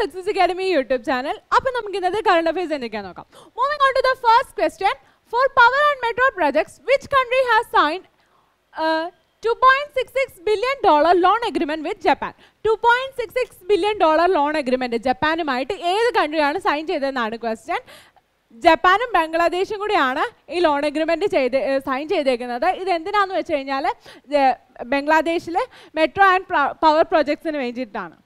Success academy YouTube channel അപ്പൊ നമുക്ക് ഇന്നത്തെ കറണ്ട് അഫയർസ് എന്തൊക്കെയാ നോക്കാം moving on to the first question for power and metro projects which country has sign two point six six billion dollar loan agreement with Japan two point six six billion dollar loan agreement ജപ്പാനുമായിട്ട് ഏത് കൺട്രിയാണ് sign ചെയ്തതെന്നാണ് question ജപ്പാനും ബംഗ്ലാദേശും കൂടിയാണ് ഈ loan agreement ചെയ്ത് sign ചെയ്തേക്കുന്നത് ഇത് എന്തിനാന്ന് വെച്ച് കഴിഞ്ഞാൽ ബംഗ്ലാദേശിലെ മെട്രോ ആൻഡ് പവർ പ്രോജക്ട്സിന് വേണ്ടിയിട്ടാണ്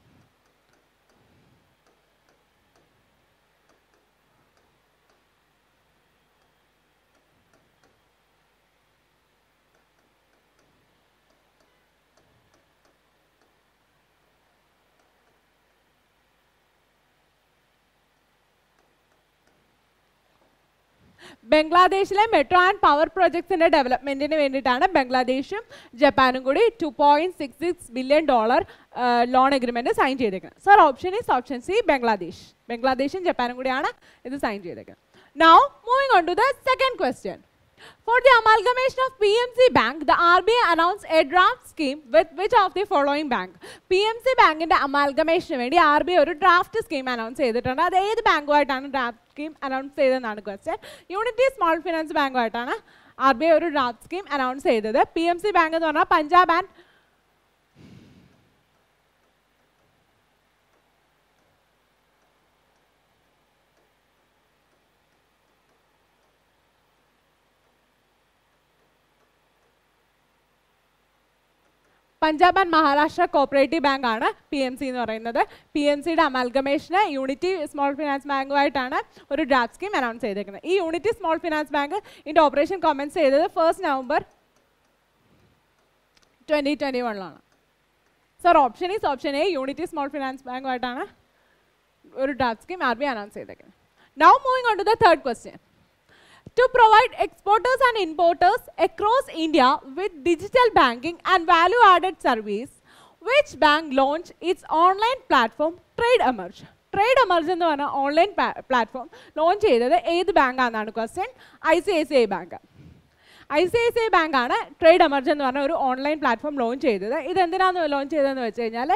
ബംഗ്ലാദേശിലെ മെട്രോ ആൻഡ് പവർ പ്രോജക്ട്സിൻ്റെ ഡെവലപ്മെൻറ്റിന് വേണ്ടിയിട്ടാണ് ബംഗ്ലാദേശും ജപ്പാനും കൂടി two point six six billion dollar loan agreement sign ചെയ്തേക്കുന്നത് sir option is option C Bangladesh ബംഗ്ലാദേശും ജപ്പാനും കൂടിയാണ് ഇത് സൈൻ ചെയ്തേക്കുന്നത് now moving on to the second question For the amalgamation of PMC Bank, the RBI announced a draft scheme with which of the following bank? PMC ബാങ്കിൻ്റെ അമാൽഗമേഷന് വേണ്ടി R B I ഒരു draft scheme announce ചെയ്തിട്ടുണ്ട് അത് ഏത് ബാങ്കുമായിട്ടാണ് draft scheme announce ചെയ്തതെന്നാണ് question Unity Small Finance ബാങ്കുമായിട്ടാണ് ആർ ബി ഐ ഒരു ഡ്രാഫ്റ്റ് സ്കീം അനൗൺസ് ചെയ്തത് പി എം സി ബാങ്ക് എന്ന് പറഞ്ഞാൽ Punjab and Punjab and Maharashtra cooperative bank ആണ് പി എം സി എന്ന് പറയുന്നത് പി എം സിയുടെ അമൽഗമേഷന് യൂണിറ്റി സ്മോൾ ഫിനാൻസ് ബാങ്കുമായിട്ടാണ് ഒരു ഡ്രാഫ്റ്റ് സ്കീം അനൗൺസ് ചെയ്തേക്കുന്നത് ഈ യൂണിറ്റി സ്മോൾ ഫിനാൻസ് ബാങ്ക് ഇതിൻ്റെ ഓപ്പറേഷൻ കോമൻസ് ചെയ്തത് ഫസ്റ്റ് നവംബർ ട്വൻറ്റി ട്വൻറ്റി വണ്ണിലാണ് sir option is option A Unity Small Finance ബാങ്കുമായിട്ടാണ് ഒരു draft scheme R B announce ചെയ്തേക്കുന്നത് now moving on to the third question to provide exporters and importers across India with digital banking and value-added service, which bank launched its online platform TradeEmerge. Trade എന്ന് പറഞ്ഞ online platform launch ചെയ്തത് ഏത് ബാങ്കാണെന്നാണ് question I C I ICICI Bank. I C I C I ബാങ്കാണ് Trade Emerge എന്ന് പറഞ്ഞ ഒരു online platform launch ചെയ്തത് ഇത് എന്തിനാന്ന് ലോഞ്ച് ചെയ്തതെന്ന് വെച്ച് കഴിഞ്ഞാൽ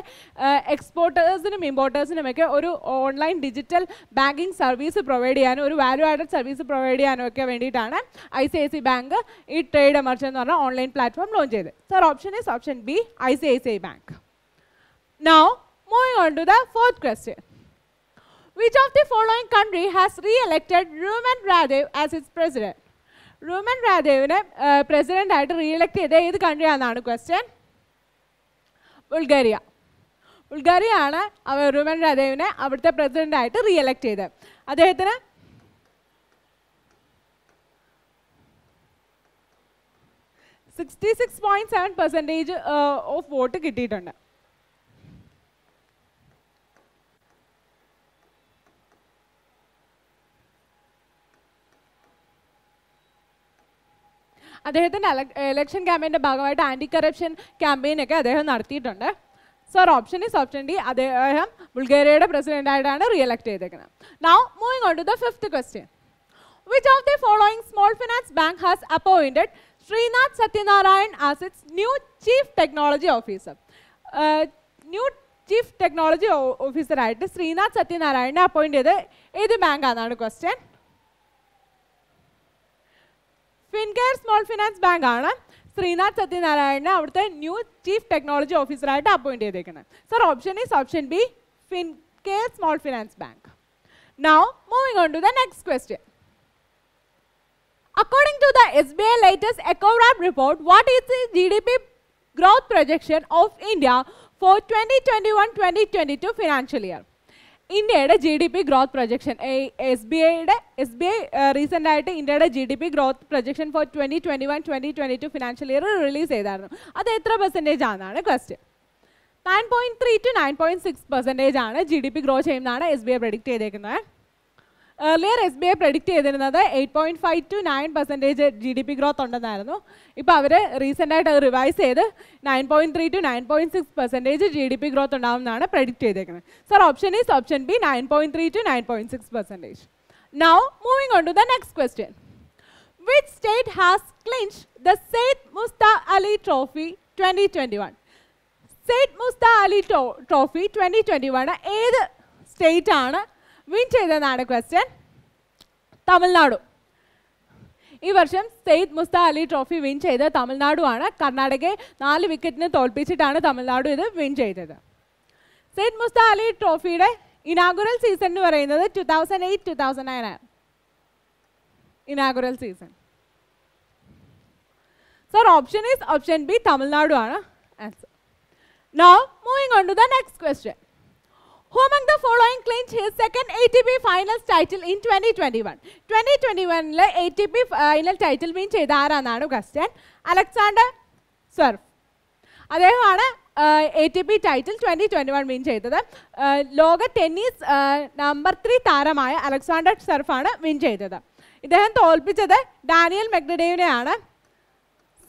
എക്സ്പോർട്ടേഴ്സിനും ഇമ്പോർട്ടേഴ്സിനുമൊക്കെ ഒരു online digital banking service provide ചെയ്യാനും ഒരു വാല്യൂ ആഡഡ് സർവീസ് പ്രൊവൈഡ് ചെയ്യാനും ഒക്കെ വേണ്ടിയിട്ടാണ് I C I C bank ഈ ട്രേഡ് എമർജ് എന്ന് പറഞ്ഞ ഓൺലൈൻ പ്ലാറ്റ്ഫോം ലോഞ്ച് ചെയ്തത് sir option is option B I C I C I bank now moving on to the fourth question Which of the following country has re-elected Ruman Radev as its president? Rumen രാജേവിനെ പ്രസിഡൻ്റായിട്ട് reelect ചെയ്ത ഏത് കൺട്രിയാണെന്നാണ് question ബുൾഗേറിയ ബുൾഗേറിയയാണ് അവർ റുമൻ രാജേവിനെ അവിടുത്തെ പ്രസിഡൻ്റായിട്ട് reelect ചെയ്തത് അദ്ദേഹത്തിന് sixty six point seven percentage of vote കിട്ടിയിട്ടുണ്ട് അദ്ദേഹത്തിൻ്റെ election ക്യാമ്പയിൻ്റെ ഭാഗമായിട്ട് ആൻറ്റി കറപ്ഷൻ ക്യാമ്പയിനൊക്കെ അദ്ദേഹം നടത്തിയിട്ടുണ്ട് sir option is option D അദ്ദേഹം ബുൾഗേറിയയുടെ പ്രസിഡൻ്റായിട്ടാണ് റിയലക്ട് ചെയ്തേക്കുന്നത് now moving on to the fifth question which of the following small finance bank has appointed Srinath Satyanarayan as its new chief technology officer new chief technology ഓഫീസറായിട്ട് ശ്രീനാഥ് സത്യനാരായണെ appoint ചെയ്ത് ഏത് ബാങ്കാണെന്നാണ് question Fincare small finance bank ആണ് ശ്രീനാഥ് സത്യനാരായണനെ അവിടുത്തെ new chief technology ഓഫീസറായിട്ട് appoint ചെയ്തേക്കുന്നത് sir option is option B Fincare small finance bank now moving on to the next question According to the SBI latest EcoWrap report, what is the GDP growth projection of India for 2021-2022 financial year? ഇന്ത്യയുടെ G D P growth projection S B ഐയുടെ S B I recent ആയിട്ട് ഇന്ത്യയുടെ G D P growth projection for twenty twenty one twenty twenty two financial year release ചെയ്തായിരുന്നു അത് എത്ര percentage ആണെന്നാണ് question nine point three to nine point six percentage ആണ് G D P grow ചെയ്യുന്നതാണ് S B I predict ചെയ്തേക്കുന്നത് earlier S B I predict ചെയ്തിരുന്നത് eight point five to nine percentage G D P growth ഉണ്ടെന്നായിരുന്നു ഇപ്പോൾ അവർ recent ആയിട്ട് revise ചെയ്ത് nine point three to nine point six percentage G D P growth ഉണ്ടാകുമെന്നാണ് predict ചെയ്തേക്കുന്നത് sir option is option B nine point three to nine point six percentage Now, moving on to the next question. Which state has clinched the Said Musta Ali Trophy 2021? Syed Mushtaq Ali trophy twenty twenty one ഏത് സ്റ്റേറ്റാണ് win ചെയ്തതെന്നാണ് question Tamil Nadu ഈ വർഷം Syed Mushtaq Ali trophy win ചെയ്ത തമിഴ്നാടുവാണ് കർണാടകയെ നാല് വിക്കറ്റിന് തോൽപ്പിച്ചിട്ടാണ് തമിഴ്നാടു ഇത് വിൻ ചെയ്തത് സെയ്ദ് മുസ്ത അലി ട്രോഫിയുടെ ഇനാഗുറൽ സീസൺ എന്ന് പറയുന്നത് two thousand eight two thousand nine ആണ് inaugural season sir option is option B Tamil Nadu ആണ് answer now moving on to the next question Who among the following clinched his second ATP Finals title in 2021? 2021 ലെ ATP Final title win ചെയ്ത ആരാന്നാണ് question Alexander Zverev അദ്ദേഹമാണ് A T P title twenty twenty one win ചെയ്തത് ലോക tennis number three താരമായ Alexander സെർഫാണ് win ചെയ്തത് ഇദ്ദേഹം തോൽപ്പിച്ചത് ഡാനിയൽ മെഗ്നഡേവിനെയാണ്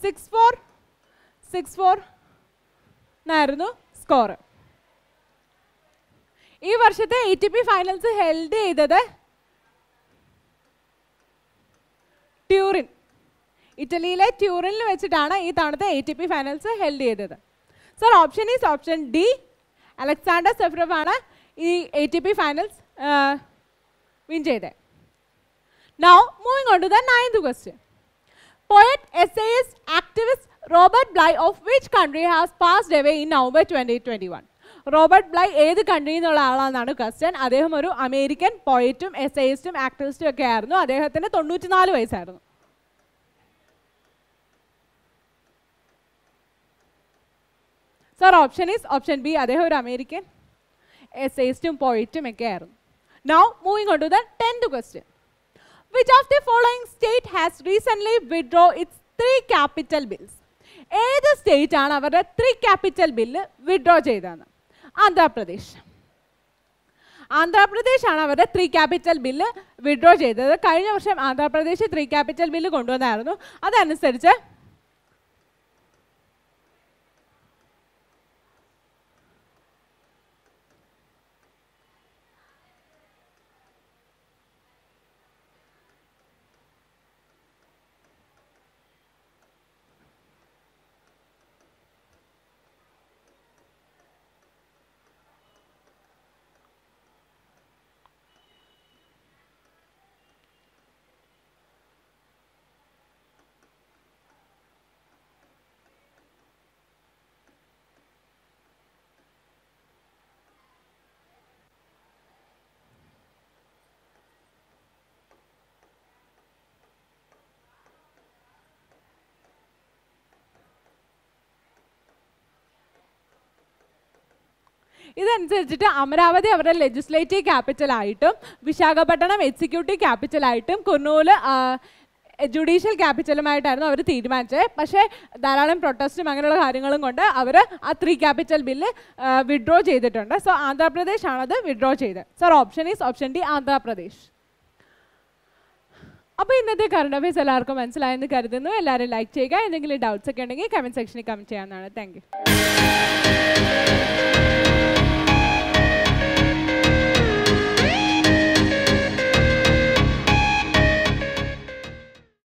സിക്സ് ഫോർ സിക്സ് ഫോർ എന്നായിരുന്നു സ്കോറ് ഈ വർഷത്തെ A T P finals held ചെയ്തത് ട്യൂറിൻ ഇറ്റലിയിലെ ട്യൂറിനിൽ വെച്ചിട്ടാണ് ഈ തവണത്തെ A T P finals held ചെയ്തത് sir option is option D Alexander Zverev ആണ് ഈ A T P finals win ചെയ്തത് now moving on to the ninth question poet as activist Robert Bly of which country has passed away in November twenty twenty one Robert Bly ഏത് കൺട്രിയിൽ നിന്നുള്ള ആളാണെന്നാണ് question അദ്ദേഹം ഒരു American പോയറ്റും എസ്റ്റും ആക്ടിവിസ്റ്റും ഒക്കെ ആയിരുന്നു അദ്ദേഹത്തിന് നാല് വയസ്സായിരുന്നു sir option is option B അദ്ദേഹം ഒരു അമേരിക്കൻ എസേസ്റ്റും പോയിറ്റും ഒക്കെ ആയിരുന്നു now moving on to the tenth question which of the following state has recent withdraw its three capital bills ഏത് സ്റ്റേറ്റ് ആണ് അവരുടെ ത്രീ ക്യാപിറ്റൽ ബില്ല് വിഡ്രോ ചെയ്തതെന്ന് ആന്ധ്രാപ്രദേശ് ആന്ധ്രാപ്രദേശ് ആണ് അവരുടെ ത്രീ ക്യാപിറ്റൽ ബില്ല് വിഡ്രോ ചെയ്തത് കഴിഞ്ഞ വർഷം ആന്ധ്രാപ്രദേശ് ത്രീ ക്യാപിറ്റൽ ബില്ല് കൊണ്ടുവന്നായിരുന്നു അതനുസരിച്ച് ഇതനുസരിച്ചിട്ട് അമരാവതി അവരുടെ ലെജിസ്ലേറ്റീവ് ക്യാപിറ്റൽ ആയിട്ടും വിശാഖപട്ടണം എക്സിക്യൂട്ടീവ് ക്യാപിറ്റൽ ആയിട്ടും കുർണൂൽ ജുഡീഷ്യൽ ക്യാപിറ്റലുമായിട്ടായിരുന്നു അവർ തീരുമാനിച്ചത് പക്ഷേ ധാരാളം പ്രൊട്ടസ്റ്റും അങ്ങനെയുള്ള കാര്യങ്ങളും കൊണ്ട് അവർ ആ ത്രീ ക്യാപിറ്റൽ ബില്ല് വിഡ്രോ ചെയ്തിട്ടുണ്ട് സോ ആന്ധ്രാപ്രദേശ് ആണത് വിഡ്രോ ചെയ്തത് sir option is option D Andhra Pradesh അപ്പോൾ ഇന്നത്തെ കറണ്ട് അഫയേഴ്സ് എല്ലാവർക്കും മനസ്സിലായെന്ന് കരുതുന്നു എല്ലാവരും ലൈക്ക് ചെയ്യുക എന്തെങ്കിലും ഡൗട്ട്സ് ഒക്കെ ഉണ്ടെങ്കിൽ കമൻറ്റ് സെക്ഷനിൽ കമൻറ്റ് ചെയ്യാവുന്നതാണ് താങ്ക്